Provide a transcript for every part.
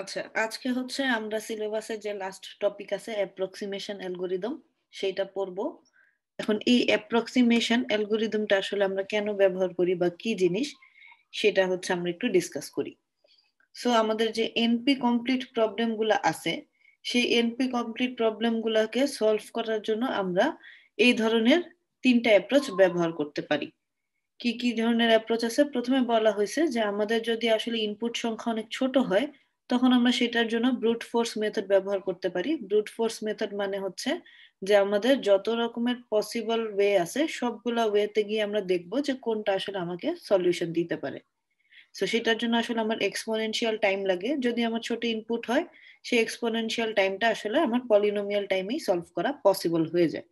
আচ্ছা আজকে হচ্ছে আমরা সিলেবাসে যে লাস্ট টপিক আছে অ্যাপ্রক্সিমেশন অ্যালগোরিদম সেইটা পড়বো এখন এই অ্যাপ্রক্সিমেশন অ্যালগোরিদমটা আসলে আমরা কেন ব্যবহার করি বা কি জিনিস সেটা হচ্ছে আমরা একটু ডিসকাস করি সো আমাদের যে এনপি কমপ্লিট প্রবলেমগুলো আছে সেই এনপি কমপ্লিট প্রবলেমগুলোকে সলভ করার জন্য আমরা এই ধরনের তিনটা অ্যাপ্রোচ ব্যবহার করতে পারি কি কি ধরনের অ্যাপ্রোচ আছে প্রথমে বলা হয়েছে যে আমাদের যদি আসলে ইনপুট সংখ্যা অনেক ছোট হয় তখন আমরা সেটার জন্য ব্রুট ফোর্স মেথড ব্যবহার করতে পারি ব্রুট ফোর্স মেথড মানে হচ্ছে যে আমাদের যত রকমের পসিবল ওয়ে আছে সবগুলা ওয়েতে গিয়ে আমরা দেখব যে কোনটা আসলে আমাকে সলিউশন দিতে পারে সো সেটার জন্য আসলে আমার এক্সপোনেনশিয়াল টাইম লাগে যদি আমার ছোট ইনপুট হয় সেই এক্সপোনেনশিয়াল টাইমটা আসলে আমার পলিনোমিয়াল টাইমেই সলভ করা পসিবল হয়ে যায়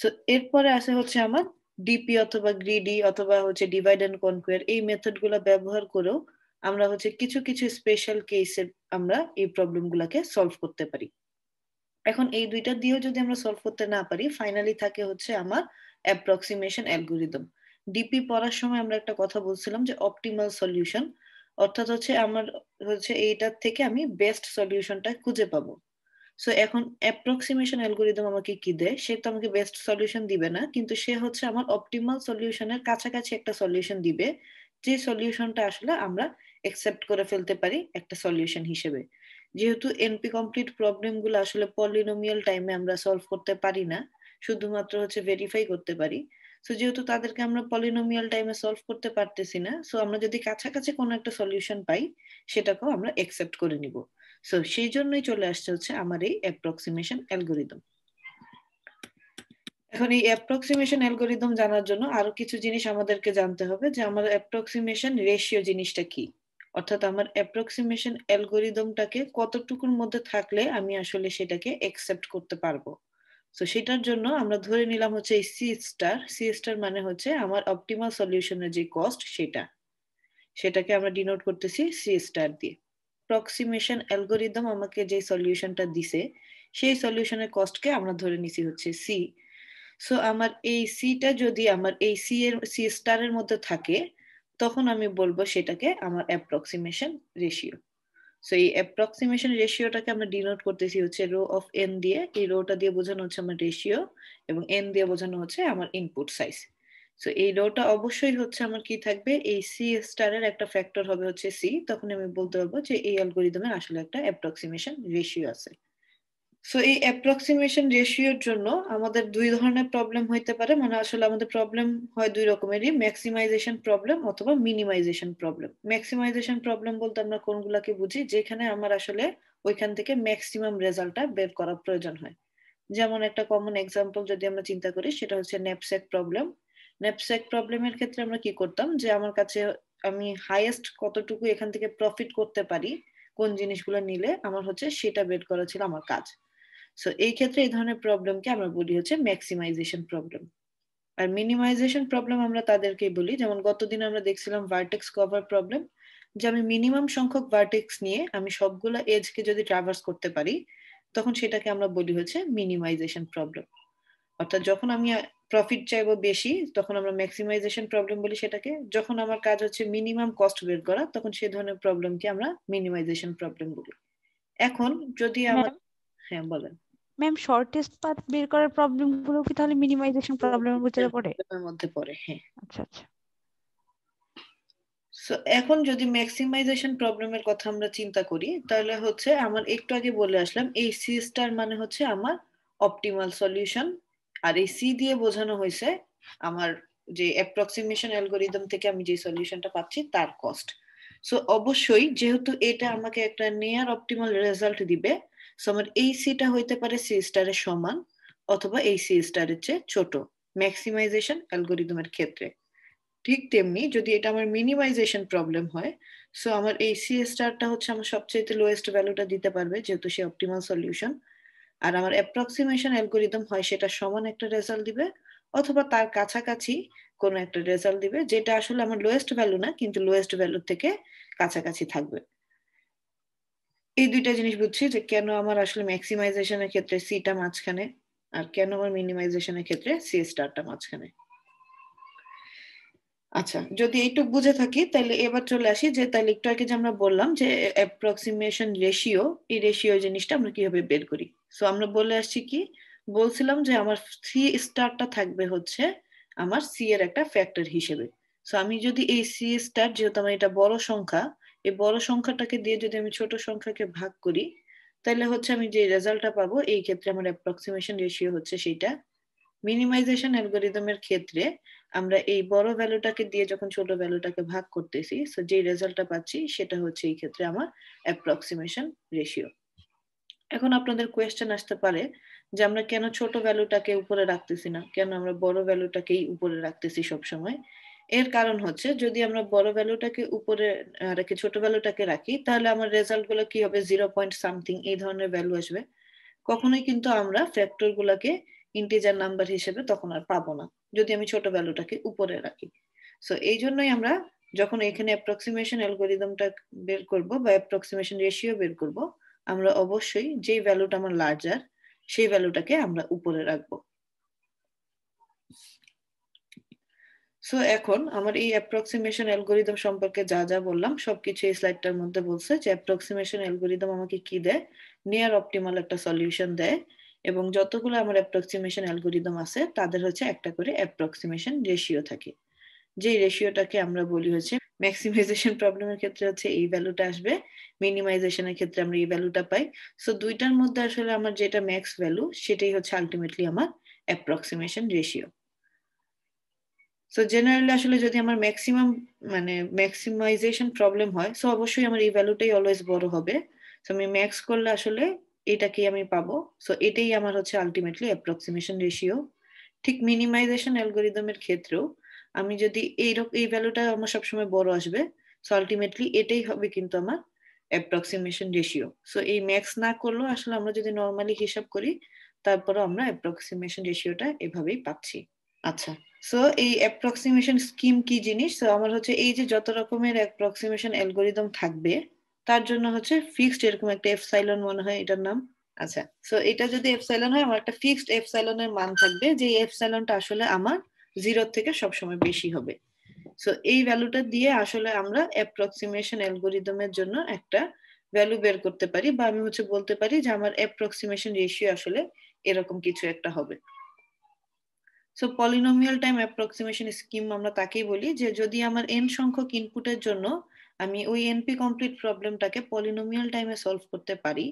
সো এরপরে আসে হচ্ছে আমার ডিপি অথবা গ্রিডি অথবা হচ্ছে ডিভাইড অ্যান্ড কনকুয়ার এই মেথডগুলো ব্যবহার করেও আমরা হচ্ছে কিছু কিছু স্পেশাল কেসের আমরা এই গুলাকে সলভ করতে পারি এখন এই দুইটা দিয়েও যদি আমরা সলভ করতে না পারি ফাইনালি থাকে হচ্ছে আমার অ্যাপ্রক্সিমেশন অ্যালগোরিদম ডিপি পড়ার সময় আমরা একটা কথা বলছিলাম যে অপটিমাল সলিউশন অর্থাৎ হচ্ছে আমার হচ্ছে এইটার থেকে আমি বেস্ট সলিউশনটা খুঁজে পাবো সো এখন অ্যাপ্রক্সিমেশন অ্যালগোরিদম আমাকে কি দেয় সে তো আমাকে বেস্ট সলিউশন দিবে না কিন্তু সে হচ্ছে আমার অপটিমাল সলিউশনের কাছাকাছি একটা সলিউশন দিবে যে সলিউশনটা আসলে আমরা অ্যাকসেপ্ট করে ফেলতে পারি একটা সলিউশন হিসেবে যেহেতু এনপি কমপ্লিট প্রবলেম গুলো আসলে পলিনোমিয়াল টাইমে আমরা সলভ করতে পারি না শুধুমাত্র হচ্ছে ভেরিফাই করতে পারি সো যেহেতু তাদেরকে আমরা পলিনোমিয়াল টাইমে সলভ করতে পারতেছি না সো আমরা যদি কাছাকাছি কোনো একটা সলিউশন পাই সেটাকেও আমরা অ্যাকসেপ্ট করে নিব সো সেই জন্যই চলে আসছে হচ্ছে আমার এই অ্যাপ্রক্সিমেশন অ্যালগোরিদম এখন এই অ্যাপ্রক্সিমেশন অ্যালগোরিদম জানার জন্য আরো কিছু জিনিস আমাদেরকে জানতে হবে যে আমার অ্যাপ্রক্সিমেশন রেশিও জিনিসটা কি অর্থাৎ আমার অ্যাপ্রক্সিমেশন অ্যালগোরিদমটাকে কতটুকুর মধ্যে থাকলে আমি আসলে সেটাকে অ্যাকসেপ্ট করতে পারবো সো সেটার জন্য আমরা ধরে নিলাম হচ্ছে এই সি স্টার সি স্টার মানে হচ্ছে আমার অপটিমাল সলিউশনের যে কস্ট সেটা সেটাকে আমরা ডিনোট করতেছি সি স্টার দিয়ে অ্যাপ্রক্সিমেশন অ্যালগোরিদম আমাকে যে সলিউশনটা দিছে সেই সলিউশনের কস্টকে আমরা ধরে নিছি হচ্ছে সি সো আমার এই সিটা যদি আমার এই সি এর সি স্টারের মধ্যে থাকে তখন আমি বলবো সেটাকে আমার অ্যাপ্রক্সিমেশন রেশিও সো এই অ্যাপ্রক্সিমেশন রেশিওটাকে আমরা ডিনোট করতেছি হচ্ছে রো অফ এন দিয়ে এই রোটা দিয়ে বোঝানো হচ্ছে আমার রেশিও এবং এন দিয়ে বোঝানো হচ্ছে আমার ইনপুট সাইজ সো এই রোটা অবশ্যই হচ্ছে আমার কি থাকবে এই সি স্টারের একটা ফ্যাক্টর হবে হচ্ছে সি তখন আমি বলতে পারবো যে এই অ্যালগোরিদমের আসলে একটা অ্যাপ্রক্সিমেশন রেশিও আছে সো এই অ্যাপ্রক্সিমেশন রেশিওর জন্য আমাদের দুই ধরনের প্রবলেম হইতে পারে মানে আসলে আমাদের প্রবলেম হয় দুই রকমেরই ম্যাক্সিমাইজেশন প্রবলেম অথবা মিনিমাইজেশন প্রবলেম ম্যাক্সিমাইজেশন প্রবলেম বলতে আমরা কোনগুলাকে বুঝি যেখানে আমার আসলে ওইখান থেকে ম্যাক্সিমাম রেজাল্টটা বের করার প্রয়োজন হয় যেমন একটা কমন এক্সাম্পল যদি আমরা চিন্তা করি সেটা হচ্ছে ন্যাপস্যাক প্রবলেম ন্যাপস্যাক প্রবলেমের ক্ষেত্রে আমরা কি করতাম যে আমার কাছে আমি হাইয়েস্ট কতটুকু এখান থেকে প্রফিট করতে পারি কোন জিনিসগুলো নিলে আমার হচ্ছে সেটা বের করা ছিল আমার কাজ সো এই ক্ষেত্রে এই ধরনের প্রবলেমকে আমরা বলি হচ্ছে ম্যাক্সিমাইজেশন প্রবলেম আর মিনিমাইজেশন প্রবলেম আমরা তাদেরকে বলি যেমন গতদিন আমরা দেখছিলাম ভার্টেক্স কভার প্রবলেম যে আমি মিনিমাম সংখ্যক ভার্টেক্স নিয়ে আমি সবগুলা এজকে যদি ট্রাভার্স করতে পারি তখন সেটাকে আমরা বলি হচ্ছে মিনিমাইজেশন প্রবলেম অর্থাৎ যখন আমি প্রফিট চাইবো বেশি তখন আমরা ম্যাক্সিমাইজেশন প্রবলেম বলি সেটাকে যখন আমার কাজ হচ্ছে মিনিমাম কস্ট বের করা তখন সেই ধরনের প্রবলেমকে আমরা মিনিমাইজেশন প্রবলেম বলি এখন যদি হ্যাঁ। আমার হ্যাঁ বলেন ম্যাম শর্টেস্ট পাথ বের করার প্রবলেম গুলো কি তাহলে মিনিমাইজেশন প্রবলেম ভিতরে পড়ে এর মধ্যে পড়ে হ্যাঁ আচ্ছা আচ্ছা সো এখন যদি ম্যাক্সিমাইজেশন প্রবলেমের কথা আমরা চিন্তা করি তাহলে হচ্ছে আমার একটু আগে বলে আসলাম এই সি স্টার মানে হচ্ছে আমার অপটিমাল সলিউশন আর এই সি দিয়ে বোঝানো হয়েছে আমার যে অ্যাপ্রক্সিমেশন অ্যালগোরিদম থেকে আমি যে সলিউশনটা পাচ্ছি তার কস্ট সো অবশ্যই যেহেতু এটা আমাকে একটা নেয়ার অপটিমাল রেজাল্ট দিবে সো আমার এই সিটা হইতে পারে সি স্টারের সমান অথবা এই সি স্টারের চেয়ে ছোট ম্যাক্সিমাইজেশন অ্যালগোরিদমের ক্ষেত্রে ঠিক তেমনি যদি এটা আমার মিনিমাইজেশন প্রবলেম হয় সো আমার এই সি স্টারটা হচ্ছে আমার সবচেয়ে লোয়েস্ট ভ্যালুটা দিতে পারবে যেহেতু সে অপটিমাল সলিউশন আর আমার অ্যাপ্রক্সিমেশন অ্যালগোরিদম হয় সেটা সমান একটা রেজাল্ট দিবে অথবা তার কাছাকাছি কোনো একটা রেজাল্ট দিবে যেটা আসলে আমার লোয়েস্ট ভ্যালু না কিন্তু লোয়েস্ট ভ্যালু থেকে কাছাকাছি থাকবে এই দুইটা জিনিস বুঝছি যে কেন আমার আসলে ম্যাক্সিমাইজেশনের ক্ষেত্রে সিটা মাঝখানে আর কেন আমার মিনিমাইজেশনের ক্ষেত্রে সি স্টারটা মাঝখানে আচ্ছা যদি এইটুক বুঝে থাকি তাহলে এবার চলে আসি যে তাহলে একটু আগে যে আমরা বললাম যে অ্যাপ্রক্সিমেশন রেশিও এই রেশিও জিনিসটা আমরা কিভাবে বের করি সো আমরা বলে আসছি কি বলছিলাম যে আমার সি স্টারটা থাকবে হচ্ছে আমার সি এর একটা ফ্যাক্টর হিসেবে সো আমি যদি এই সি স্টার যেহেতু আমার এটা বড় সংখ্যা এই বড় সংখ্যাটাকে দিয়ে যদি আমি ছোট সংখ্যাকে ভাগ করি তাহলে হচ্ছে আমি যে রেজাল্টটা পাবো এই ক্ষেত্রে আমার অ্যাপ্রক্সিমেশন রেশিও হচ্ছে সেটা মিনিমাইজেশন অ্যালগোরিদমের ক্ষেত্রে আমরা এই বড় ভ্যালুটাকে দিয়ে যখন ছোট ভ্যালুটাকে ভাগ করতেছি সো যে রেজাল্টটা পাচ্ছি সেটা হচ্ছে এই ক্ষেত্রে আমার অ্যাপ্রক্সিমেশন রেশিও এখন আপনাদের কোয়েশ্চেন আসতে পারে যে আমরা কেন ছোট ভ্যালুটাকে উপরে রাখতেছি না কেন আমরা বড় ভ্যালুটাকেই উপরে রাখতেছি সব সময় এর কারণ হচ্ছে যদি আমরা বড় ভ্যালুটাকে উপরে রেখে ছোট ভ্যালুটাকে রাখি তাহলে আমার রেজাল্ট গুলো কি হবে জিরো পয়েন্ট সামথিং এই ধরনের ভ্যালু আসবে কখনোই কিন্তু আমরা ফ্যাক্টর গুলাকে ইন্টিজার নাম্বার হিসেবে তখন আর পাবো না যদি আমি ছোট ভ্যালুটাকে উপরে রাখি সো এই জন্যই আমরা যখন এখানে অ্যাপ্রক্সিমেশন অ্যালগোরিদমটা বের করব বা অ্যাপ্রক্সিমেশন রেশিও বের করব আমরা অবশ্যই যেই ভ্যালুটা আমার লার্জার সেই ভ্যালুটাকে আমরা উপরে রাখবো সো এখন আমার এই অ্যাপ্রক্সিমেশন অ্যালগোরিদম সম্পর্কে যা যা বললাম সবকিছু এই স্লাইডটার মধ্যে বলছে যে অ্যাপ্রক্সিমেশন অ্যালগোরিদম আমাকে কি দেয় নিয়ার অপটিমাল একটা সলিউশন দেয় এবং যতগুলো আমার অ্যাপ্রক্সিমেশন অ্যালগোরিদম আছে তাদের হচ্ছে একটা করে অ্যাপ্রক্সিমেশন রেশিও থাকে যে রেশিওটাকে আমরা বলি হচ্ছে ম্যাক্সিমাইজেশন প্রবলেমের ক্ষেত্রে হচ্ছে এই ভ্যালুটা আসবে মিনিমাইজেশনের ক্ষেত্রে আমরা এই ভ্যালুটা পাই সো দুইটার মধ্যে আসলে আমার যেটা ম্যাক্স ভ্যালু সেটাই হচ্ছে আলটিমেটলি আমার অ্যাপ্রক্সিমেশন রেশিও সো জেনারেলি আসলে যদি আমার ম্যাক্সিমাম মানে ম্যাক্সিমাইজেশন প্রবলেম হয় সো অবশ্যই আমার এই ভ্যালুটাই অলওয়েজ বড় হবে সো আমি ম্যাক্স করলে আসলে এটাকেই আমি পাবো সো এটাই আমার হচ্ছে আলটিমেটলি অ্যাপ্রক্সিমেশন রেশিও ঠিক মিনিমাইজেশন অ্যালগোরিদমের ক্ষেত্রেও আমি যদি এইরকম এই ভ্যালুটা আমার সবসময় বড় আসবে সো আলটিমেটলি এটাই হবে কিন্তু আমার অ্যাপ্রক্সিমেশন রেশিও সো এই ম্যাক্স না করলেও আসলে আমরা যদি নর্মালি হিসাব করি তারপরে আমরা অ্যাপ্রক্সিমেশন রেশিওটা এভাবেই পাচ্ছি আচ্ছা সো এই অ্যাপ্রক্সিমেশন স্কিম কি জিনিস সো আমার হচ্ছে এই যে যত রকমের অ্যাপ্রক্সিমেশন অ্যালগোরিদম থাকবে তার জন্য হচ্ছে ফিক্সড এরকম একটা এফসাইলন মনে হয় এটার নাম আচ্ছা সো এটা যদি এফসাইলন হয় আমার একটা ফিক্সড এফসাইলনের মান থাকবে যে এফসাইলনটা আসলে আমার জিরোর থেকে সবসময় বেশি হবে সো এই ভ্যালুটা দিয়ে আসলে আমরা অ্যাপ্রক্সিমেশন অ্যালগোরিদমের জন্য একটা ভ্যালু বের করতে পারি বা আমি হচ্ছে বলতে পারি যে আমার অ্যাপ্রক্সিমেশন রেশিও আসলে এরকম কিছু একটা হবে so polynomial time approximation scheme আমরা তাকেই বলি যে যদি আমার এন সংখ্যক ইনপুটের জন্য আমি ওই এনপি কমপ্লিট প্রবলেমটাকে পলিনোমিয়াল টাইমে সলভ করতে পারি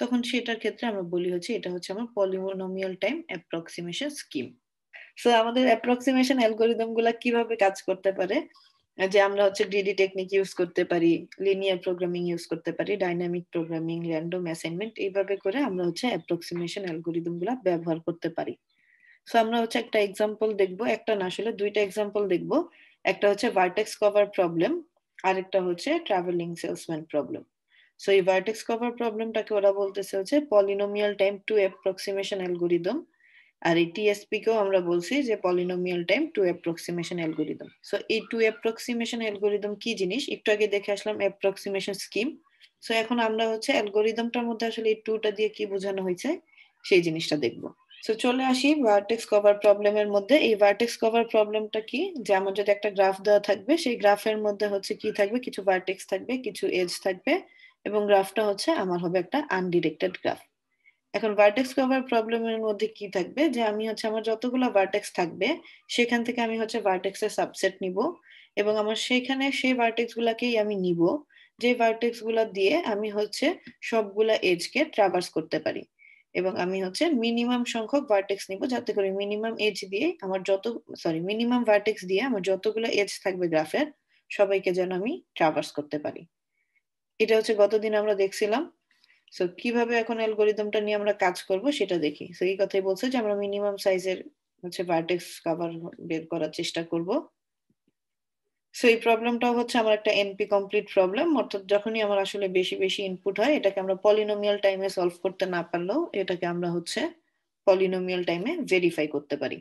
তখন সেটার ক্ষেত্রে আমরা বলি হচ্ছে এটা হচ্ছে আমার polynomial time approximation scheme so আমাদের অ্যাপ্রক্সিমেশন অ্যালগোরিদম গুলা কিভাবে কাজ করতে পারে যে আমরা হচ্ছে ডিডি টেকনিক ইউজ করতে পারি লিনিয়ার প্রোগ্রামিং ইউজ করতে পারি ডাইনামিক প্রোগ্রামিং র্যান্ডম অ্যাসাইনমেন্ট এইভাবে করে আমরা হচ্ছে অ্যাপ্রক্সিমেশন অ্যালগোরিদম গুলো ব্যবহার করতে পারি সো আমরা হচ্ছে একটা এক্সাম্পল দেখব একটা না আসলে দুইটা এক্সাম্পল দেখব একটা হচ্ছে ভার্টেক্স কভার প্রবলেম আরেকটা হচ্ছে ট্রাভেলিং সেলসম্যান প্রবলেম সো এই ভার্টেক্স কভার প্রবলেমটাকে ওরা বলতেছে হচ্ছে polynomial time two approximation algorithm আর এই টিএসপি কেও আমরা বলছি যে polynomial time two approximation algorithm so এই টু অ্যাপ্রক্সিমেশন অ্যালগোরিদম কি জিনিস একটু আগে দেখে আসলাম অ্যাপ্রক্সিমেশন স্কিম সো এখন আমরা হচ্ছে অ্যালগোরিদমটার মধ্যে আসলে এই টুটা দিয়ে কি বোঝানো হয়েছে সেই জিনিসটা দেখবো সো চলে আসি ভার্টেক্স কভার প্রবলেমের মধ্যে এই ভার্টেক্স কভার প্রবলেমটা কি যে আমার যদি একটা গ্রাফ দেওয়া থাকবে সেই গ্রাফের মধ্যে হচ্ছে কি থাকবে কিছু ভার্টেক্স থাকবে কিছু এজ থাকবে এবং গ্রাফটা হচ্ছে আমার হবে একটা আনডিরেক্টেড গ্রাফ এখন ভার্টেক্স কভার প্রবলেমের মধ্যে কি থাকবে যে আমি হচ্ছে আমার যতগুলো ভার্টেক্স থাকবে সেখান থেকে আমি হচ্ছে ভার্টেক্সের সাবসেট নিব এবং আমার সেইখানে সেই ভার্টেক্স গুলাকেই আমি নিব যে ভার্টেক্স গুলা দিয়ে আমি হচ্ছে সবগুলা এজকে ট্রাভার্স করতে পারি এবং আমি হচ্ছে মিনিমাম সংখ্যক ভার্টেক্স নিব যাতে করে মিনিমাম এজ দিয়ে আমার যত সরি মিনিমাম ভার্টেক্স দিয়ে আমার যতগুলো এজ থাকবে গ্রাফের সবাইকে যেন আমি ট্রাভার্স করতে পারি এটা হচ্ছে গতদিন আমরা দেখছিলাম সো কিভাবে এখন অ্যালগোরিদমটা নিয়ে আমরা কাজ করব সেটা দেখি সো এই কথাই বলছে যে আমরা মিনিমাম সাইজের হচ্ছে ভার্টেক্স কভার বের করার চেষ্টা করব সো এই প্রবলেমটাও হচ্ছে আমার একটা এনপি কমপ্লিট প্রবলেম অর্থাৎ যখনই আমার আসলে বেশি বেশি ইনপুট হয় এটাকে আমরা পলিনোমিয়াল টাইমে সলভ করতে না পারলেও এটাকে আমরা হচ্ছে পলিনোমিয়াল টাইমে ভেরিফাই করতে পারি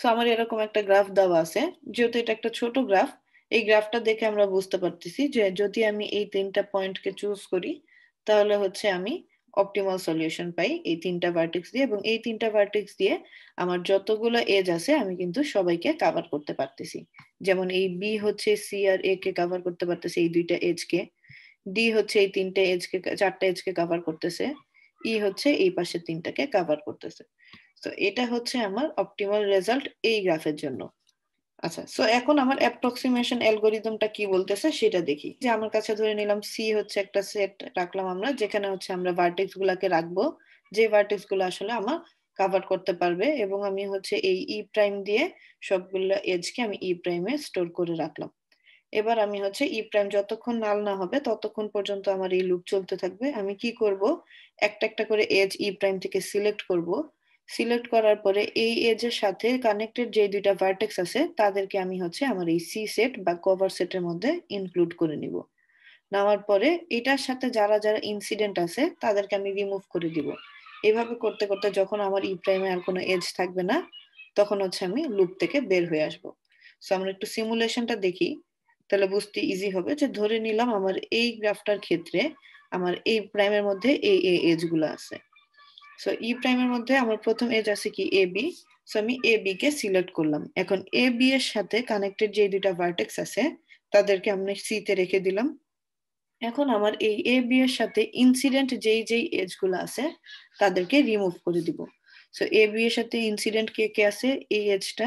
সো আমার এরকম একটা গ্রাফ দেওয়া আছে যেহেতু এটা একটা ছোট গ্রাফ এই গ্রাফটা দেখে আমরা বুঝতে পারতেছি যে যদি আমি এই তিনটা পয়েন্টকে চুজ করি তাহলে হচ্ছে আমি অপটিমাল সলিউশন পাই এই তিনটা ভার্টিক্স দিয়ে এবং এই তিনটা ভার্টিক্স দিয়ে আমার যতগুলো এজ আছে আমি কিন্তু সবাইকে কাভার করতে পারতেছি যেমন এই বি হচ্ছে সি আর এ কে কাভার করতে পারতেছে এই দুইটা এজ কে ডি হচ্ছে এই তিনটে এজ কে চারটা এজ কে কাভার করতেছে ই e হচ্ছে এই পাশের তিনটাকে কাভার করতেছে তো এটা হচ্ছে আমার অপটিমাল রেজাল্ট এই গ্রাফের জন্য আচ্ছা সো এখন আমার অ্যাপ্রক্সিমেশন অ্যালগোরিদমটা কি বলতেছে সেটা দেখি যে আমার কাছে ধরে নিলাম সি হচ্ছে একটা সেট রাখলাম আমরা যেখানে হচ্ছে আমরা ভার্টেক্স গুলাকে রাখবো যে ভার্টেক্স গুলো আসলে আমার কাভার করতে পারবে এবং আমি হচ্ছে এই ই e প্রাইম দিয়ে সবগুলো এজকে আমি ই প্রাইমে স্টোর করে রাখলাম এবার আমি হচ্ছে ই e প্রাইম যতক্ষণ নাল না হবে ততক্ষণ পর্যন্ত আমার এই লুপ চলতে থাকবে আমি কি করব একটা একটা করে এজ ই প্রাইম থেকে সিলেক্ট করবো সিলেক্ট করার পরে এই এজের সাথে কানেক্টেড যে দুইটা ভার্টেক্স আছে তাদেরকে আমি হচ্ছে আমার এই সি সেট বা কভার সেটের মধ্যে ইনক্লুড করে নিব নেওয়ার পরে এটার সাথে যারা যারা ইনসিডেন্ট আছে তাদেরকে আমি রিমুভ করে দিব এভাবে করতে করতে যখন আমার ই e প্রাইমে আর কোনো এজ থাকবে না তখন হচ্ছে আমি লুপ থেকে বের হয়ে আসব সো আমরা একটু সিমুলেশনটা দেখি তাহলে বুঝতে ইজি হবে যে ধরে নিলাম আমার এই গ্রাফটার ক্ষেত্রে আমার এই প্রাইমের মধ্যে এই এজ গুলো আছে সো ই প্রাইমের মধ্যে আমার প্রথম এজ আছে কি এ বি সো আমি এ বি কে সিলেক্ট করলাম এখন এ বি এর সাথে কানেক্টেড যে দুইটা ভার্টেক্স আছে তাদেরকে আমি সি তে রেখে দিলাম এখন আমার এই এ বি এর সাথে ইনসিডেন্ট যেই যেই এজগুলো আছে তাদেরকে রিমুভ করে দিব সো এ বি এর সাথে ইনসিডেন্ট কে কে আছে এই এজটা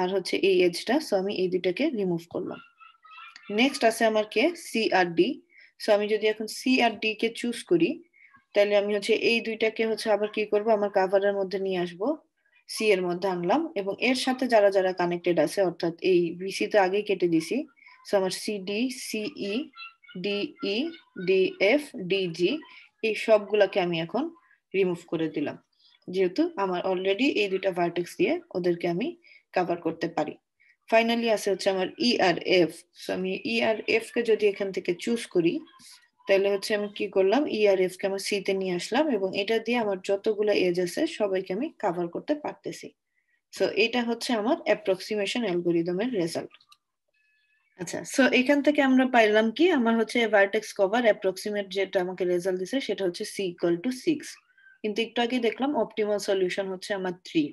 আর হচ্ছে এই এজটা সো আমি এই দুটাকে রিমুভ করলাম নেক্সট আছে আমার কে সি আর ডি সো আমি যদি এখন সি আর ডি কে চুজ করি তাহলে আমি হচ্ছে এই দুইটাকে হচ্ছে আবার কি করব আমার কাভারের মধ্যে নিয়ে আসব সি এর মধ্যে আনলাম এবং এর সাথে যারা যারা কানেক্টেড আছে অর্থাৎ এই বিসি তো আগেই কেটে দিছি সো আমার সি ই সিই ডিই ডি ডিজি এই সবগুলোকে আমি এখন রিমুভ করে দিলাম যেহেতু আমার অলরেডি এই দুইটা ভার্টেক্স দিয়ে ওদেরকে আমি কভার করতে পারি ফাইনালি আছে হচ্ছে আমার ই আর এফ সো আমি ই e এফ কে যদি এখান থেকে চুজ করি তাহলে হচ্ছে আমি কি করলাম ই আর এফ কে আমার সিতে নিয়ে আসলাম এবং এটা দিয়ে আমার যতগুলো এজ আছে সবাইকে আমি কাভার করতে পারতেছি সো এটা হচ্ছে আমার অ্যাপ্রক্সিমেশন অ্যালগোরিদমের রেজাল্ট আচ্ছা সো এখান থেকে আমরা পাইলাম কি আমার হচ্ছে ভার্টেক্স কভার অ্যাপ্রক্সিমেট যেটা আমাকে রেজাল্ট দিছে সেটা হচ্ছে সি ইকুয়াল টু সিক্স কিন্তু একটু আগে দেখলাম অপটিমাল সলিউশন হচ্ছে আমার থ্রি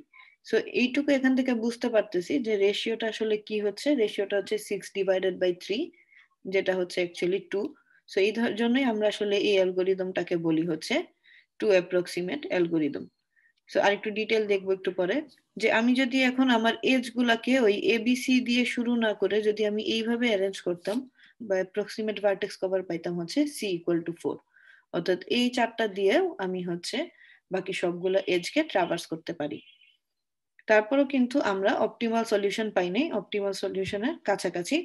সো এইটুকু এখান থেকে বুঝতে পারতেছি যে রেশিওটা আসলে কি হচ্ছে রেশিওটা হচ্ছে সিক্স ডিভাইডেড বাই থ্রি যেটা হচ্ছে অ্যাকচুয়ালি টু সো এই জন্যই আমরা আসলে এই অ্যালগোরিদমটাকে বলি হচ্ছে টু অ্যাপ্রক্সিমেট অ্যালগোরিদম সো আর একটু ডিটেল দেখবো একটু পরে যে আমি যদি এখন আমার এজ গুলাকে ওই এবিসি দিয়ে শুরু না করে যদি আমি এইভাবে অ্যারেঞ্জ করতাম বা অ্যাপ্রক্সিমেট ভার্টেক্স কভার পাইতাম হচ্ছে সি ইকুয়াল টু ফোর অর্থাৎ এই চারটা দিয়ে আমি হচ্ছে বাকি সবগুলো এজকে ট্রাভার্স করতে পারি তারপরও কিন্তু আমরা অপটিমাল সলিউশন পাইনি অপটিমাল সলিউশনের কাছাকাছি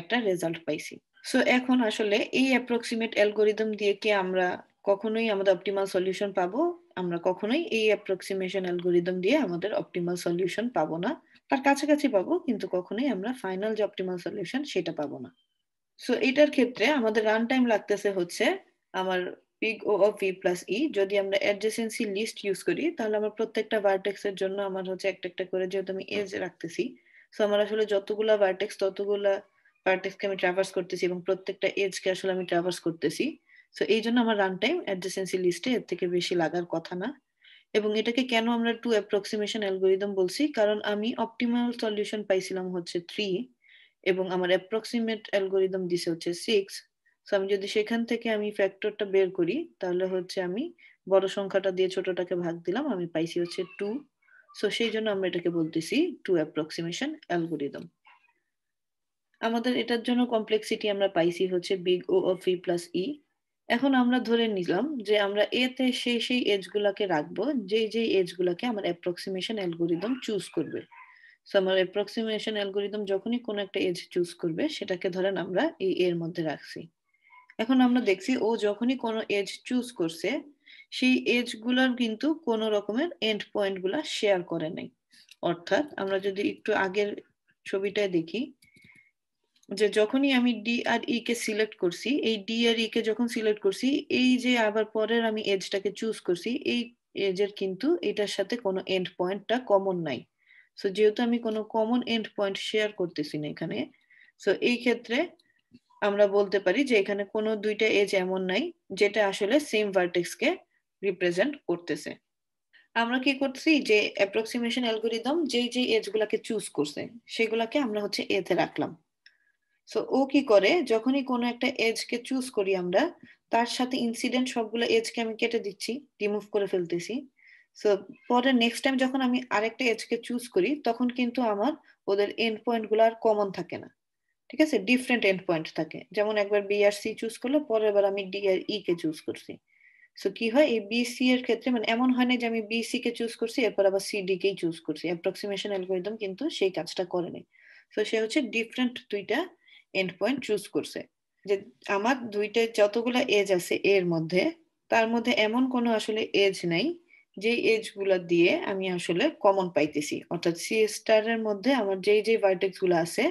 একটা রেজাল্ট পাইছি সো এখন আসলে এই অ্যাপ্রক্সিমেট অ্যালগোরিদম দিয়ে কি আমরা কখনোই আমাদের অপটিমাল সলিউশন পাবো আমরা কখনোই এই অ্যাপ্রক্সিমেশন অ্যালগোরিদম দিয়ে আমাদের অপটিমাল সলিউশন পাবো না তার কাছাকাছি পাবো কিন্তু কখনোই আমরা ফাইনাল যে অপটিমাল সলিউশন সেটা পাবো না সো এটার ক্ষেত্রে আমাদের রান টাইম লাগতেছে হচ্ছে আমার big O of V plus E যদি আমরা অ্যাডজেসেন্সি লিস্ট ইউজ করি তাহলে আমার প্রত্যেকটা ভার্টেক্সের জন্য আমার হচ্ছে একটা একটা করে যেহেতু আমি এজ রাখতেছি সো আমার আসলে যতগুলা ভার্টেক্স ততগুলা প্যারাগ্রাফকে আমি ট্রাভার্স করতেছি এবং প্রত্যেকটা এজকে আসলে আমি ট্রাভার্স করতেছি সো এই জন্য আমার রান টাইম অ্যাডজেসেন্সি লিস্টে এর থেকে বেশি লাগার কথা না এবং এটাকে কেন আমরা টু অ্যাপ্রক্সিমেশন অ্যালগোরিদম বলছি কারণ আমি অপটিমাল সলিউশন পাইছিলাম হচ্ছে থ্রি এবং আমার অ্যাপ্রক্সিমেট অ্যালগোরিদম দিছে হচ্ছে সিক্স সো আমি যদি সেখান থেকে আমি ফ্যাক্টরটা বের করি তাহলে হচ্ছে আমি বড় সংখ্যাটা দিয়ে ছোটটাকে ভাগ দিলাম আমি পাইছি হচ্ছে টু সো সেই জন্য আমরা এটাকে বলতেছি টু অ্যাপ্রক্সিমেশন অ্যালগোরিদম আমাদের এটার জন্য কমপ্লেক্সিটি আমরা পাইছি হচ্ছে big O of E plus E এখন আমরা ধরে নিলাম যে আমরা এতে সেই সেই এজ গুলাকে রাখবো যেই যেই গুলাকে আমার অ্যাপ্রক্সিমেশন অ্যালগোরিদম চুজ করবে সো আমার অ্যাপ্রক্সিমেশন অ্যালগোরিদম যখনই কোনো একটা এজ চুজ করবে সেটাকে ধরেন আমরা এই এর মধ্যে রাখছি এখন আমরা দেখছি ও যখনই কোনো এজ চুজ করছে সেই এজগুলোর কিন্তু কোনো রকমের এন্ড পয়েন্ট গুলা শেয়ার করে নাই অর্থাৎ আমরা যদি একটু আগের ছবিটায় দেখি যে যখনই আমি ডি আর ই e কে সিলেক্ট করছি এই ডি আর ই e কে যখন সিলেক্ট করছি এই যে আবার পরের আমি এজটাকে চুজ করছি এই এজের কিন্তু এটার সাথে কোনো এন্ড পয়েন্টটা কমন নাই সো যেহেতু আমি কোনো কমন এন্ড পয়েন্ট শেয়ার করতেছি না এখানে সো এই ক্ষেত্রে আমরা বলতে পারি যে এখানে কোনো দুইটা এজ এমন নাই যেটা আসলে সেম ভার্টেক্সকে রিপ্রেজেন্ট করতেছে আমরা কি করছি যে অ্যাপ্রক্সিমেশন অ্যালগোরিদম যেই যেই এজগুলাকে চুজ করছে সেগুলাকে আমরা হচ্ছে এতে রাখলাম সো ও কি করে যখনই কোনো একটা এজকে চুজ করি আমরা তার সাথে ইনসিডেন্ট সবগুলো এজকে আমি কেটে দিচ্ছি রিমুভ করে ফেলতেছি সো পরে নেক্সট টাইম যখন আমি আরেকটা এজকে চুজ করি তখন কিন্তু আমার ওদের এন্ড পয়েন্ট গুলো আর কমন থাকে না ঠিক আছে ডিফারেন্ট এন্ড পয়েন্ট থাকে যেমন একবার বি আর সি চুজ করলো পরের বার আমি ডি আর ই e কে চুজ করছি সো কি হয় এই বি সি এর ক্ষেত্রে মানে এমন হয় না যে আমি বি সি কে চুজ করছি এরপর আবার সি ডি কেই চুজ করছি অ্যাপ্রক্সিমেশন অ্যালগোরিদম কিন্তু সেই কাজটা করেনি সো সে হচ্ছে ডিফারেন্ট দুইটা এন্ড পয়েন্ট চুজ করছে যে আমার দুইটা যতগুলো এজ আছে এর মধ্যে তার মধ্যে এমন কোনো আসলে এজ নাই যে এজ গুলা দিয়ে আমি আসলে কমন পাইতেছি অর্থাৎ সি স্টার এর মধ্যে আমার যেই যেই ভার্টেক্স গুলো আছে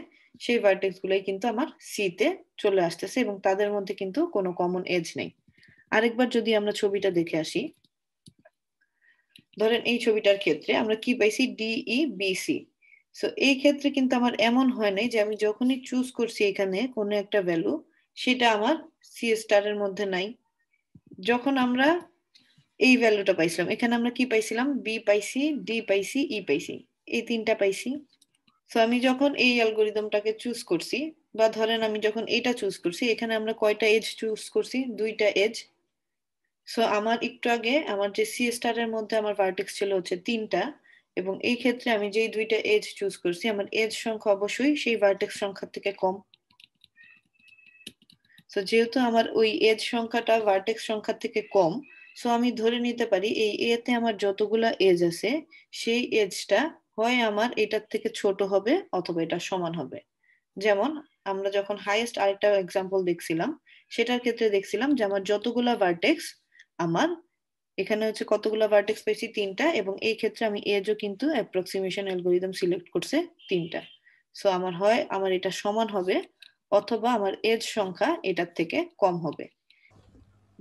সেই ভার্টেক্স গুলাই কিন্তু আমার সি তে চলে আসতেছে এবং তাদের মধ্যে কিন্তু কোনো কমন এজ নেই আরেকবার যদি আমরা ছবিটা দেখে আসি ধরেন এই ছবিটার ক্ষেত্রে আমরা কি পাইছি ডিই বিসি e, সো এই ক্ষেত্রে কিন্তু আমার এমন হয় নাই যে আমি যখনই চুজ করছি এখানে কোনো একটা ভ্যালু সেটা আমার সি স্টারের মধ্যে নাই যখন আমরা এই ভ্যালুটা পাইছিলাম এখানে আমরা কি পাইছিলাম বি পাইছি ডি পাইছি ই e পাইছি এই তিনটা পাইছি সো আমি যখন এই অ্যালগোরিদমটাকে চুজ করছি বা ধরেন আমি যখন এটা চুজ করছি এখানে আমরা কয়টা এজ চুজ করছি দুইটা এজ সো আমার একটু আগে আমার যে সি স্টারের মধ্যে আমার ভার্টেক্স ছিল হচ্ছে তিনটা এবং এই ক্ষেত্রে আমি যেই দুইটা এজ চুজ করছি আমার এজ সংখ্যা অবশ্যই সেই ভার্টেক্স সংখ্যা থেকে কম তো যেহেতু আমার ওই এজ সংখ্যাটা ভার্টেক্স সংখ্যা থেকে কম সো আমি ধরে নিতে পারি এই এতে আমার যতগুলা এজ আছে সেই এজটা হয় আমার এটার থেকে ছোট হবে অথবা এটা সমান হবে যেমন আমরা যখন হাইয়েস্ট আরেকটা এক্সাম্পল দেখছিলাম সেটার ক্ষেত্রে দেখছিলাম যে আমার যতগুলা ভার্টেক্স আমার এখানে হচ্ছে কতগুলো ভার্টেক্স পেয়েছি তিনটা এবং এই ক্ষেত্রে আমি এজও কিন্তু অ্যাপ্রক্সিমেশন অ্যালগোরিদম সিলেক্ট করছে তিনটা সো আমার হয় আমার এটা সমান হবে অথবা আমার এজ সংখ্যা এটার থেকে কম হবে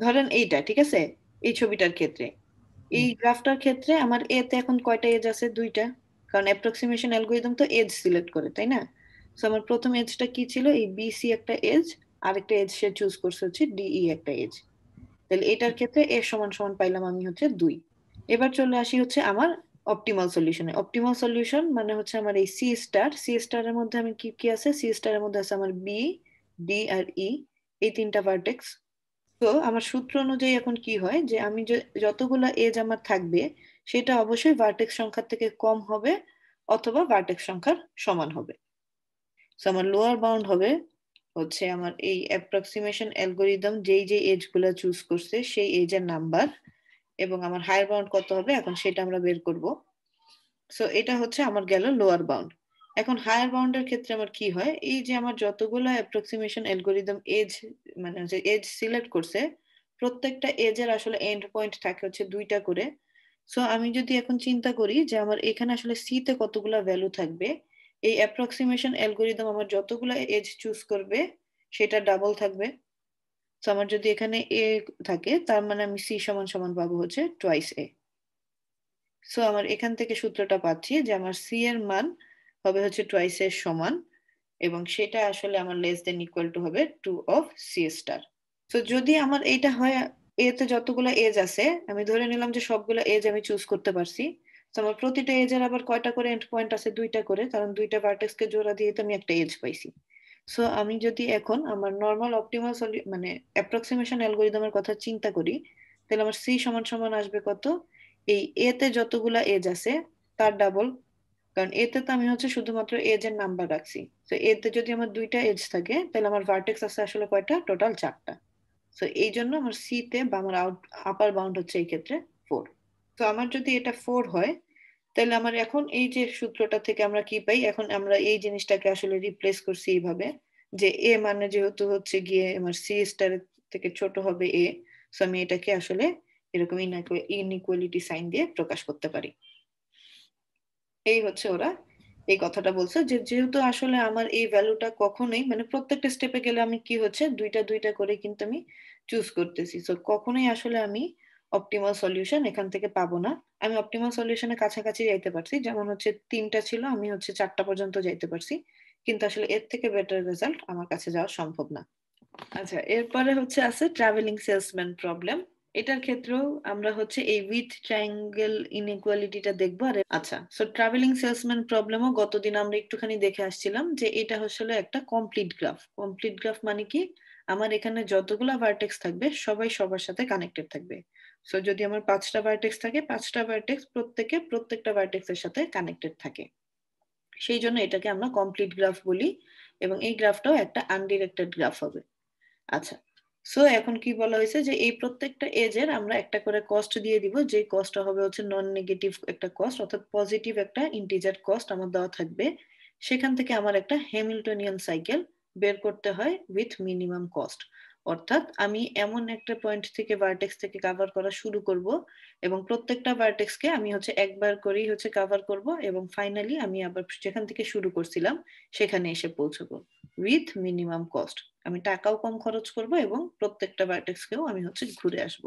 ধরেন এইটা ঠিক আছে এই ছবিটার ক্ষেত্রে এই গ্রাফটার ক্ষেত্রে আমার এতে এখন কয়টা এজ আছে দুইটা কারণ অ্যাপ্রক্সিমেশন অ্যালগোরিদম তো এজ সিলেক্ট করে তাই না সো আমার প্রথম এজটা কি ছিল এই বিসি একটা এজ আরেকটা এজ সে চুজ করছে হচ্ছে ডিই e একটা এজ তাহলে এটার ক্ষেত্রে এর সমান সমান পাইলাম আমি হচ্ছে দুই এবার চলে আসি হচ্ছে আমার অপটিমাল সলিউশনে অপটিমাল সলিউশন মানে হচ্ছে আমার এই সি স্টার সি স্টারের মধ্যে আমি কি কি আছে সি স্টারের মধ্যে আছে আমার বি ডি আর ই e, এই তিনটা ভার্টেক্স তো আমার সূত্র অনুযায়ী এখন কি হয় যে আমি যতগুলো এজ আমার থাকবে সেটা অবশ্যই ভার্টেক্স সংখ্যার থেকে কম হবে অথবা ভার্টেক্স সংখ্যার সমান হবে সো আমার লোয়ার বাউন্ড হবে হচ্ছে আমার এই অ্যাপ্রক্সিমেশন অ্যালগোরিদম যেই যেই গুলা চুজ করছে সেই এজের নাম্বার এবং আমার হায়ার বাউন্ড কত হবে এখন সেটা আমরা বের করব সো এটা হচ্ছে আমার গেল লোয়ার বাউন্ড এখন হায়ার বাউন্ডের ক্ষেত্রে আমার কি হয় এই যে আমার যতগুলো অ্যাপ্রক্সিমেশন অ্যালগোরিদম এজ মানে হচ্ছে এজ সিলেক্ট করছে প্রত্যেকটা এজের আসলে এন্ড পয়েন্ট থাকে হচ্ছে দুইটা করে সো আমি যদি এখন চিন্তা করি যে আমার এখানে আসলে সিতে কতগুলো ভ্যালু থাকবে এই অ্যাপ্রক্সিমেশন অ্যালগোরিদম আমার যতগুলো এজ চুজ করবে সেটা ডাবল থাকবে তো আমার যদি এখানে এ থাকে তার মানে আমি সি সমান সমান পাবো হচ্ছে টোয়াইস এ সো আমার এখান থেকে সূত্রটা পাচ্ছি যে আমার সি এর মান হবে হচ্ছে টোয়াইস এর সমান এবং সেটা আসলে আমার লেস দেন ইকুয়াল টু হবে two of C star so যদি আমার এইটা হয় এতে যতগুলো এজ আছে আমি ধরে নিলাম যে সবগুলো এজ আমি চুজ করতে পারছি আমার প্রতিটা এজের আবার কয়টা করে এন্ড পয়েন্ট আছে দুইটা করে কারণ দুইটা ভার্টেক্সকে জোড়া দিয়ে তো আমি একটা এজ পাইছি সো আমি যদি এখন আমার নর্মাল অপটিমাল মানে অ্যাপ্রক্সিমেশন অ্যালগোরিদমের কথা চিন্তা করি তাহলে আমার সি সমান সমান আসবে কত এই এ তে যতগুলা এজ আছে তার ডাবল কারণ এতে তো আমি হচ্ছে শুধুমাত্র এজ এর নাম্বার রাখছি তো এতে যদি আমার দুইটা এজ থাকে তাহলে আমার ভার্টেক্স আছে আসলে কয়টা টোটাল চারটা সো এই জন্য আমার সি তে বা আমার আউট আপার বাউন্ড হচ্ছে এই ক্ষেত্রে তো আমার যদি এটা ফোর হয় তাহলে আমার এখন এই যে সূত্রটা থেকে আমরা কি পাই এখন আমরা এই জিনিসটাকে আসলে রিপ্লেস করছি এইভাবে যে এ মানে যেহেতু হচ্ছে গিয়ে আমার সি স্টার থেকে ছোট হবে এ সো আমি এটাকে আসলে এরকম ইনইকুয়ালিটি সাইন দিয়ে প্রকাশ করতে পারি এই হচ্ছে ওরা এই কথাটা বলছে যে যেহেতু আসলে আমার এই ভ্যালুটা কখনোই মানে প্রত্যেকটা স্টেপে গেলে আমি কি হচ্ছে দুইটা দুইটা করে কিন্তু আমি চুজ করতেছি সো কখনোই আসলে আমি অপটিমাল সলিউশন এখান থেকে পাবো না আমি অপটিমাল সলিউশনের কাছাকাছি যাইতে পারছি যেমন হচ্ছে তিনটা ছিল আমি হচ্ছে চারটা পর্যন্ত যাইতে পারছি কিন্তু আসলে এর থেকে বেটার রেজাল্ট আমার কাছে যাওয়া সম্ভব না আচ্ছা এরপরে হচ্ছে আছে ট্রাভেলিং সেলসম্যান প্রবলেম এটার ক্ষেত্রেও আমরা হচ্ছে এই উইথ ট্রায়াঙ্গেল ইনইকুয়ালিটিটা দেখবো আর আচ্ছা সো ট্রাভেলিং সেলসম্যান প্রবলেমও গতদিন আমরা একটুখানি দেখে আসছিলাম যে এটা হচ্ছে একটা কমপ্লিট গ্রাফ কমপ্লিট গ্রাফ মানে কি আমার এখানে যতগুলা ভার্টেক্স থাকবে সবাই সবার সাথে কানেক্টেড থাকবে সো যদি আমার পাঁচটা ভার্টেক্স থাকে পাঁচটা ভার্টেক্স প্রত্যেকে প্রত্যেকটা এর সাথে কানেক্টেড থাকে সেই জন্য এটাকে আমরা কমপ্লিট গ্রাফ বলি এবং এই গ্রাফটাও একটা আনডিরেক্টেড গ্রাফ হবে আচ্ছা সো এখন কি বলা হয়েছে যে এই প্রত্যেকটা এজের আমরা একটা করে কস্ট দিয়ে দিব যে কস্টটা হবে হচ্ছে নন নেগেটিভ একটা কস্ট অর্থাৎ পজিটিভ একটা ইন্টিজার কস্ট আমার দেওয়া থাকবে সেখান থেকে আমার একটা হ্যামিল্টনিয়ান সাইকেল বের করতে হয় উইথ মিনিমাম কস্ট অর্থাৎ আমি এমন একটা পয়েন্ট থেকে ভার্টেক্স থেকে কাভার করা শুরু করব এবং প্রত্যেকটা ভার্টেক্সকে আমি হচ্ছে একবার করেই হচ্ছে কভার করব এবং ফাইনালি আমি আবার যেখান থেকে শুরু করছিলাম সেখানে এসে পৌঁছবো উইথ মিনিমাম কস্ট আমি টাকাও কম খরচ করব এবং প্রত্যেকটা কেও আমি হচ্ছে ঘুরে আসব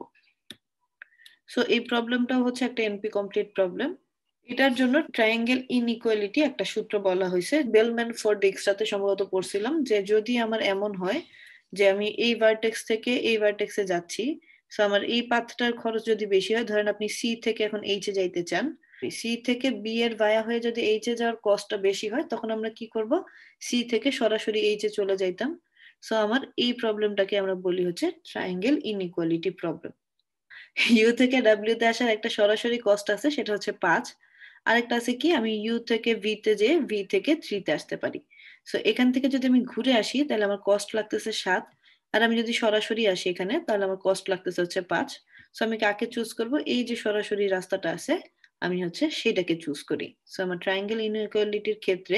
সো এই প্রবলেমটা হচ্ছে একটা এনপি কমপ্লিট প্রবলেম এটার জন্য ট্রায়াঙ্গেল ইনইকুয়ালিটি একটা সূত্র বলা হয়েছে বেলম্যান ফর ডেক্সটাতে সম্ভবত পড়ছিলাম যে যদি আমার এমন হয় যে আমি এই ভার্টেক্স থেকে এই ভার্টেক্সে যাচ্ছি সো আমার এই পাথটার খরচ যদি বেশি হয় ধরেন আপনি সি থেকে এখন এইচ এ যাইতে চান সি থেকে বি এর ভায়া হয়ে যদি এইচ এ যাওয়ার কস্টটা বেশি হয় তখন আমরা কি করব সি থেকে সরাসরি এইচ এ চলে যাইতাম সো আমার এই প্রবলেমটাকে আমরা বলি হচ্ছে ট্রায়াঙ্গেল ইনইকুয়ালিটি প্রবলেম ইউ থেকে ডাব্লিউ তে আসার একটা সরাসরি কস্ট আছে সেটা হচ্ছে পাঁচ আরেকটা আছে কি আমি ইউ থেকে ভি তে যেয়ে ভি থেকে থ্রিতে আসতে পারি সো এখান থেকে যদি আমি ঘুরে আসি তাহলে আমার কস্ট লাগতেছে সাত আর আমি যদি সরাসরি আসি এখানে তাহলে আমার কস্ট লাগতেছে হচ্ছে পাঁচ সো আমি কাকে চুজ করব এই যে সরাসরি রাস্তাটা আছে আমি হচ্ছে সেটাকে চুজ করি সো আমার ট্রায়াঙ্গেল ইনকোয়ালিটির ক্ষেত্রে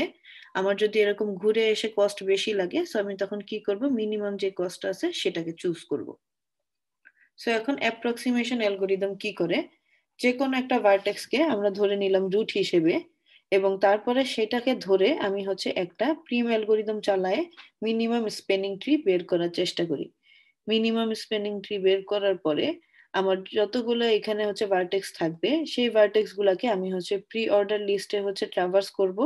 আমার যদি এরকম ঘুরে এসে কস্ট বেশি লাগে সো আমি তখন কি করব মিনিমাম যে কস্ট আছে সেটাকে চুজ করব সো এখন অ্যাপ্রক্সিমেশন অ্যালগোরিদম কি করে যে কোনো একটা ভার্টেক্সকে আমরা ধরে নিলাম রুট হিসেবে এবং তারপরে সেটাকে ধরে আমি হচ্ছে একটা প্রিম অ্যালগোরিদম চালায় মিনিমাম স্পেনিং ট্রি বের করার চেষ্টা করি মিনিমাম স্পেনিং ট্রি বের করার পরে আমার যতগুলো এখানে হচ্ছে ভার্টেক্স থাকবে সেই ভার্টেক্স গুলাকে আমি হচ্ছে প্রি অর্ডার লিস্টে হচ্ছে ট্রাভার্স করব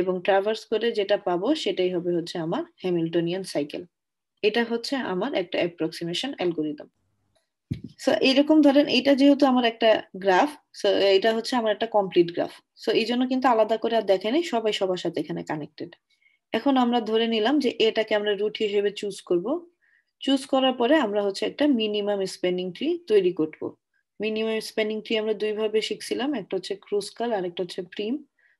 এবং ট্রাভার্স করে যেটা পাবো সেটাই হবে হচ্ছে আমার হ্যামিল্টনিয়ান সাইকেল এটা হচ্ছে আমার একটা অ্যাপ্রক্সিমেশন অ্যালগোরিদম সো এরকম ধরেন এটা যেহেতু আমার একটা গ্রাফ সো এটা হচ্ছে আমার একটা কমপ্লিট গ্রাফ সো এই জন্য কিন্তু আলাদা করে আর দেখেনি সবাই সবার সাথে এখানে কানেক্টেড এখন আমরা ধরে নিলাম যে এটাকে আমরা রুট হিসেবে চুজ করব চুজ করার পরে আমরা হচ্ছে একটা মিনিমাম স্পেন্ডিং ট্রি তৈরি করব মিনিমাম স্পেন্ডিং ট্রি আমরা দুইভাবে শিখছিলাম একটা হচ্ছে ক্রুসকাল আর একটা হচ্ছে প্রিম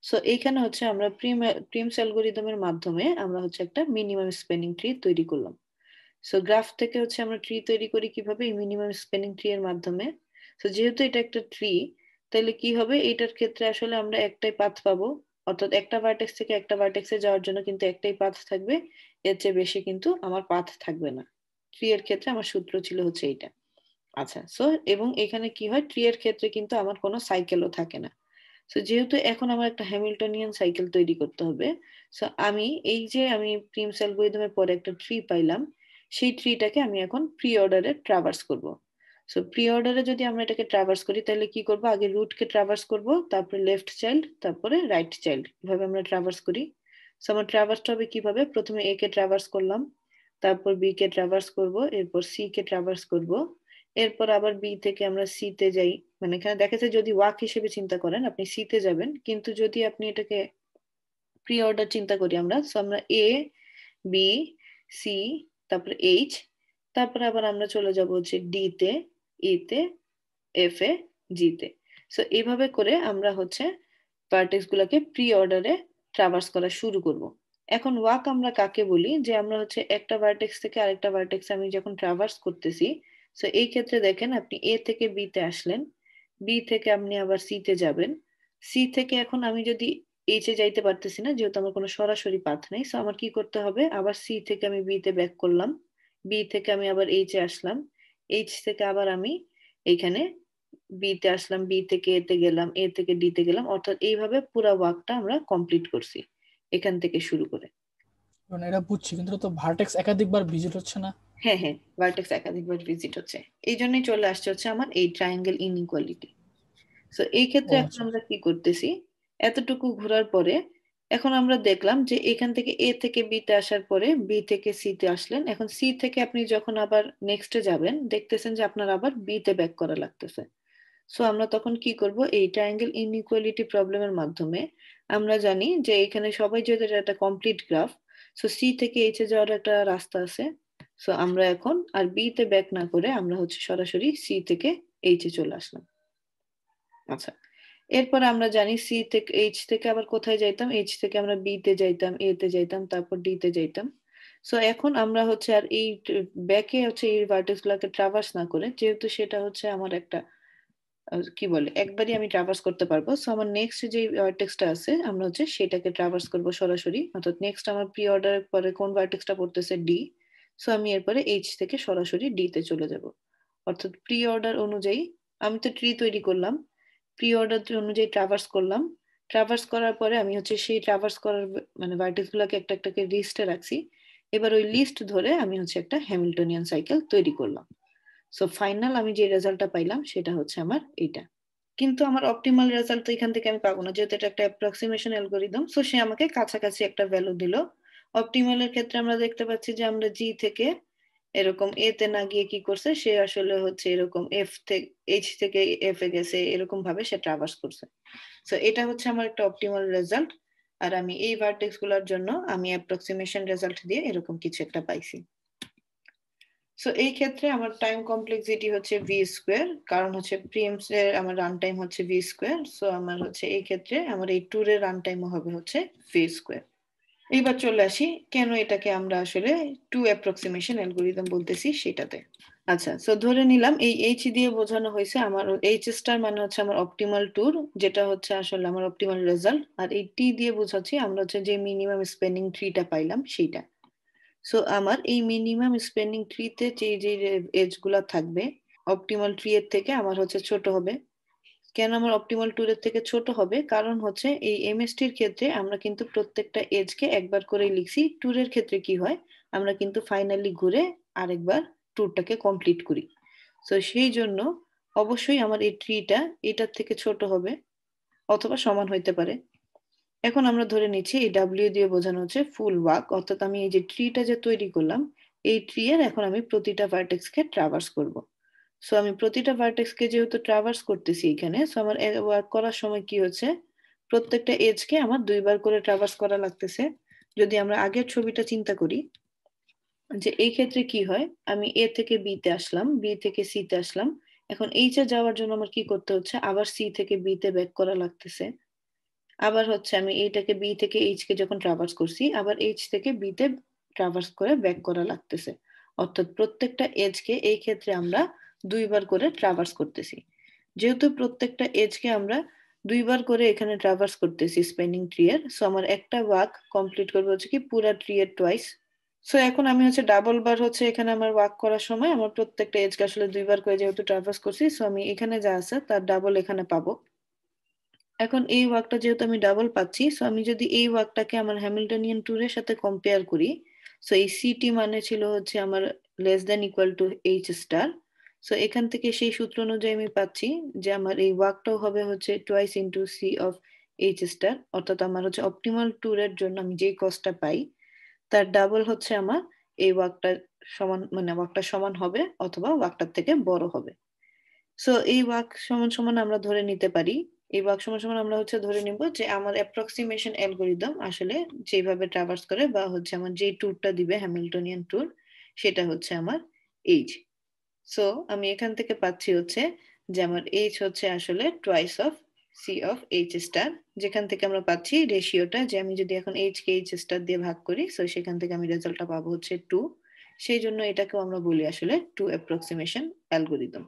সো এইখানে হচ্ছে আমরা প্রিম প্রিম অ্যালগোরিদমের মাধ্যমে আমরা হচ্ছে একটা মিনিমাম স্পেন্ডিং ট্রি তৈরি করলাম সো গ্রাফ থেকে হচ্ছে আমরা ট্রি তৈরি করি কিভাবে এই মিনিমাম স্পেনিং ট্রি এর মাধ্যমে সো যেহেতু এটা একটা ট্রি তাহলে কি হবে এটার ক্ষেত্রে আসলে আমরা একটাই পাথ পাবো অর্থাৎ একটা ভার্টেক্স থেকে একটা ভার্টেক্সে যাওয়ার জন্য কিন্তু একটাই পাথ থাকবে এর চেয়ে বেশি কিন্তু আমার পাথ থাকবে না ট্রি এর ক্ষেত্রে আমার সূত্র ছিল হচ্ছে এইটা আচ্ছা সো এবং এখানে কি হয় ট্রি এর ক্ষেত্রে কিন্তু আমার কোনো সাইকেলও থাকে না সো যেহেতু এখন আমার একটা হ্যামিল্টনিয়ান সাইকেল তৈরি করতে হবে সো আমি এই যে আমি প্রিমস অ্যালগোরিদমের পরে একটা ট্রি পাইলাম সেই ট্রিটাকে আমি এখন প্রি অর্ডারে ট্রাভার্স করব সো প্রি অর্ডারে যদি আমরা এটাকে ট্রাভার্স করি তাহলে কি করব আগে রুটকে ট্রাভার্স করব তারপরে লেফট চাইল্ড তারপরে রাইট চাইল্ড এভাবে আমরা ট্রাভার্স করি সো আমার ট্রাভার্সটা হবে কিভাবে প্রথমে এ কে ট্রাভার্স করলাম তারপর বি কে ট্রাভার্স করব এরপর সি কে ট্রাভার্স করব এরপর আবার বি থেকে আমরা সি তে যাই মানে এখানে দেখা যায় যদি ওয়াক হিসেবে চিন্তা করেন আপনি সি তে যাবেন কিন্তু যদি আপনি এটাকে প্রি অর্ডার চিন্তা করি আমরা সো আমরা এ বি সি তারপর এইচ তারপরে আবার আমরা চলে যাব হচ্ছে ডি তে ই e তে এফ এ জি তে সো এইভাবে করে আমরা হচ্ছে পার্টিক্স গুলাকে প্রি অর্ডারে ট্রাভার্স করা শুরু করব এখন ওয়াক আমরা কাকে বলি যে আমরা হচ্ছে একটা ভার্টেক্স থেকে আরেকটা ভার্টেক্স আমি যখন ট্রাভার্স করতেছি সো এই ক্ষেত্রে দেখেন আপনি এ থেকে বি তে আসলেন বি থেকে আপনি আবার সি তে যাবেন সি থেকে এখন আমি যদি এইচে যাইতে পারতেছি না যেহেতু আমার কোনো সরাসরি পাথ নেই সো আমার কি করতে হবে আবার সি থেকে আমি বি তে ব্যাক করলাম বি থেকে আমি আবার এইচ এ আসলাম এইচ থেকে আবার আমি এইখানে বি তে আসলাম বি থেকে এ তে গেলাম এ থেকে ডি তে গেলাম অর্থাৎ এইভাবে পুরো ওয়ার্কটা আমরা কমপ্লিট করছি এখান থেকে শুরু করে মানে এটা বুঝছি কিন্তু তো ভার্টেক্স একাধিকবার ভিজিট হচ্ছে না হ্যাঁ হ্যাঁ ভার্টেক্স একাধিকবার ভিজিট হচ্ছে এই জন্যই চলে আসছে হচ্ছে আমার এই ট্রায়াঙ্গেল ইনইকুয়ালিটি সো এই ক্ষেত্রে এখন আচ্ছা। আমরা কি করতেছি এতটুকু ঘোরার পরে এখন আমরা দেখলাম যে এখান থেকে এ থেকে বিতে আসার পরে বি থেকে সিতে আসলেন এখন সি থেকে আপনি যখন আবার নেক্সটে যাবেন দেখতেছেন যে আপনার আবার বিতে ব্যাক করা লাগতেছে সো আমরা তখন কি করব এই ট্রায়াঙ্গেল ইনইকুয়ালিটি প্রবলেমের মাধ্যমে আমরা জানি যে এখানে সবাই যেহেতু একটা কমপ্লিট গ্রাফ সো সি থেকে এইচে যাওয়ার একটা রাস্তা আছে সো আমরা এখন আর বিতে ব্যাক না করে আমরা হচ্ছে সরাসরি সি থেকে এইচে চলে আসলাম আচ্ছা এরপর আমরা জানি সি থেকে এইচ থেকে আবার কোথায় যাইতাম এইচ থেকে আমরা বি তে যাইতাম এ তে যাইতাম তারপর ডি তে যাইতাম সো এখন আমরা হচ্ছে আর এই ব্যাকে হচ্ছে এই ভার্টেক্স গুলাকে ট্রাভার্স না করে যেহেতু সেটা হচ্ছে আমার একটা কি বলে একবারই আমি ট্রাভার্স করতে পারবো সো আমার নেক্সট যে ভার্টেক্সটা আছে আমরা হচ্ছে সেটাকে ট্রাভার্স করবো সরাসরি অর্থাৎ নেক্সট আমার প্রি অর্ডার পরে কোন ভার্টেক্সটা পড়তেছে ডি সো আমি এরপরে এইচ থেকে সরাসরি ডি তে চলে যাব অর্থাৎ প্রি অর্ডার অনুযায়ী আমি তো ট্রি তৈরি করলাম প্রি অর্ডার অনুযায়ী ট্রাভার্স করলাম ট্রাভার্স করার পরে আমি হচ্ছে সেই ট্রাভার্স করার মানে ভার্টিস গুলাকে একটা একটাকে লিস্টে রাখছি এবার ওই লিস্ট ধরে আমি হচ্ছে একটা হ্যামিল্টনিয়ান সাইকেল তৈরি করলাম সো ফাইনাল আমি যে রেজাল্টটা পাইলাম সেটা হচ্ছে আমার এটা কিন্তু আমার অপটিমাল রেজাল্ট তো এখান থেকে আমি পাবো না যেহেতু এটা একটা অ্যাপ্রক্সিমেশন অ্যালগোরিদম সো সে আমাকে কাছাকাছি একটা ভ্যালু দিল অপটিমালের ক্ষেত্রে আমরা দেখতে পাচ্ছি যে আমরা জি থেকে এরকম এতে না গিয়ে কি করছে সে আসলে হচ্ছে এরকম এফ থেকে এইচ থেকে এফ এ গেছে এরকম ভাবে সে ট্রাভার্স করছে সো এটা হচ্ছে আমার একটা অপটিমাল রেজাল্ট আর আমি এই ভার্টেক্স গুলোর জন্য আমি অ্যাপ্রক্সিমেশন রেজাল্ট দিয়ে এরকম কিছু একটা পাইছি সো এই ক্ষেত্রে আমার টাইম কমপ্লেক্সিটি হচ্ছে ভি স্কোয়ার কারণ হচ্ছে প্রিমস এর আমার রান টাইম হচ্ছে ভি স্কোয়ার সো আমার হচ্ছে এই ক্ষেত্রে আমার এই ট্যুরের রান টাইমও হবে হচ্ছে ভি স্কোয়ার এইবার চলে আসি কেন এটাকে আমরা আসলে টু অ্যাপ্রক্সিমেশন অ্যালগোরিদম বলতেছি সেটাতে আচ্ছা সো ধরে নিলাম এই এইচ দিয়ে বোঝানো হয়েছে আমার এইচ স্টার মানে হচ্ছে আমার অপটিমাল ট্যুর যেটা হচ্ছে আসলে আমার অপটিমাল রেজাল্ট আর এই টি দিয়ে বোঝাচ্ছি আমরা হচ্ছে যে মিনিমাম স্পেন্ডিং ট্রিটা পাইলাম সেইটা সো আমার এই মিনিমাম স্পেন্ডিং ট্রিতে যে যে এজগুলো থাকবে অপটিমাল ট্রি এর থেকে আমার হচ্ছে ছোট হবে কেন আমার অপটিমাল টুলের থেকে ছোট হবে কারণ হচ্ছে এই এমএসটির ক্ষেত্রে আমরা কিন্তু প্রত্যেকটা এজকে একবার করে লিখছি ট্যুরের ক্ষেত্রে কি হয় আমরা কিন্তু ফাইনালি ঘুরে আরেকবার ট্যুরটাকে কমপ্লিট করি সো সেই জন্য অবশ্যই আমার এই ট্রিটা এটার থেকে ছোট হবে অথবা সমান হইতে পারে এখন আমরা ধরে নিচ্ছি এই ডাব্লিউ দিয়ে বোঝানো হচ্ছে ফুল ওয়াক অর্থাৎ আমি এই যে ট্রিটা যে তৈরি করলাম এই ট্রি এর এখন আমি প্রতিটা ভার্টেক্সকে ট্রাভার্স করবো সো আমি প্রতিটা ভার্টেক্সকে যেহেতু ট্রাভার্স করতেছি এখানে সো আমার ওয়ার্ক করার সময় কি হচ্ছে প্রত্যেকটা এজকে আমার দুইবার করে ট্রাভার্স করা লাগতেছে যদি আমরা আগের ছবিটা চিন্তা করি যে এই ক্ষেত্রে কি হয় আমি এ থেকে বি তে আসলাম বি থেকে সি তে আসলাম এখন এইচ এ যাওয়ার জন্য আমার কি করতে হচ্ছে আবার সি থেকে বি তে ব্যাক করা লাগতেছে আবার হচ্ছে আমি এইটাকে বি থেকে এইচ কে যখন ট্রাভার্স করছি আবার এইচ থেকে বি তে ট্রাভার্স করে ব্যাক করা লাগতেছে অর্থাৎ প্রত্যেকটা এজকে এই ক্ষেত্রে আমরা দুইবার করে ট্রাভার্স করতেছি যেহেতু প্রত্যেকটা এজকে আমরা দুইবার করে এখানে ট্রাভার্স করতেছি স্পেনিং ট্রি এর সো আমার একটা ওয়াক কমপ্লিট করবো হচ্ছে কি পুরা ট্রি এর টুয়াইস সো এখন আমি হচ্ছে ডাবল বার হচ্ছে এখানে আমার ওয়াক করার সময় আমার প্রত্যেকটা এজকে আসলে দুইবার করে যেহেতু ট্রাভার্স করছি সো আমি এখানে যা আছে তার ডাবল এখানে পাবো এখন এই ওয়াকটা যেহেতু আমি ডাবল পাচ্ছি সো আমি যদি এই ওয়াকটাকে আমার হ্যামিল্টনিয়ান ট্যুরের সাথে কম্পেয়ার করি সো এই সিটি মানে ছিল হচ্ছে আমার less than equal to H star so এখান থেকে সেই সূত্র অনুযায়ী আমি পাচ্ছি যে আমার এই ওয়ার্কটাও হবে হচ্ছে twice into C of H star অর্থাৎ আমার হচ্ছে অপটিমাল ট্যুরের জন্য আমি যেই কস্টটা পাই তার ডাবল হচ্ছে আমার এই ওয়ার্কটা সমান মানে ওয়ার্কটা সমান হবে অথবা ওয়ার্কটার থেকে বড় হবে সো এই ওয়ার্ক সমান সমান আমরা ধরে নিতে পারি এই ওয়ার্ক সমান সমান আমরা হচ্ছে ধরে নিব যে আমার অ্যাপ্রক্সিমেশন অ্যালগোরিদম আসলে যেভাবে ট্রাভার্স করে বা হচ্ছে আমার যে ট্যুরটা দিবে হ্যামিল্টনিয়ান ট্যুর সেটা হচ্ছে আমার এইচ সো আমি এখান থেকে পাচ্ছি হচ্ছে যে আমার এইচ হচ্ছে আসলে twice of C of H star যেখান থেকে আমরা পাচ্ছি রেশিওটা যে আমি যদি এখন এইচ কে এইচ স্টার দিয়ে ভাগ করি সো সেখান থেকে আমি রেজাল্টটা পাবো হচ্ছে টু সেই জন্য এটাকেও আমরা বলি আসলে টু অ্যাপ্রক্সিমেশন অ্যালগোরিদম